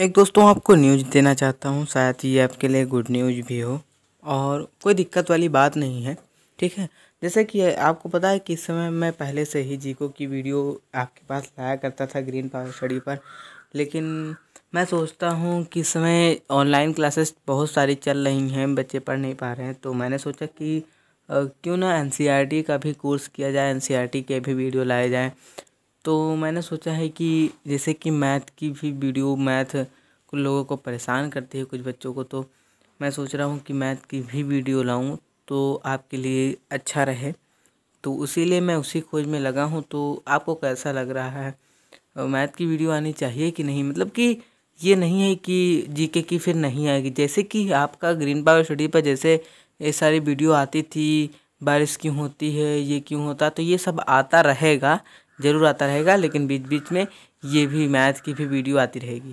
एक दोस्तों आपको न्यूज़ देना चाहता हूँ शायद ये आपके लिए गुड न्यूज़ भी हो और कोई दिक्कत वाली बात नहीं है ठीक है जैसे कि आपको पता है कि इस समय मैं पहले से ही जीको की वीडियो आपके पास लाया करता था ग्रीन पावर स्टडी पर लेकिन मैं सोचता हूँ कि इस समय ऑनलाइन क्लासेस बहुत सारी चल रही हैं बच्चे पढ़ नहीं पा रहे हैं तो मैंने सोचा कि क्यों ना एन e का भी कोर्स किया जाए एन e के भी वीडियो लाए जाएँ तो मैंने सोचा है कि जैसे कि मैथ की भी वीडियो मैथ को लोगों को परेशान करती है कुछ बच्चों को तो मैं सोच रहा हूँ कि मैथ की भी वीडियो लाऊँ तो आपके लिए अच्छा रहे तो उसी मैं उसी खोज में लगा हूँ तो आपको कैसा लग रहा है मैथ की वीडियो आनी चाहिए कि नहीं मतलब कि ये नहीं है कि जीके की फिर नहीं आएगी जैसे कि आपका ग्रीन पावर स्टडी पर जैसे ये सारी वीडियो आती थी बारिश क्यों होती है ये क्यों होता तो ये सब आता रहेगा ज़रूर आता रहेगा लेकिन बीच बीच में ये भी मैथ की भी वीडियो आती रहेगी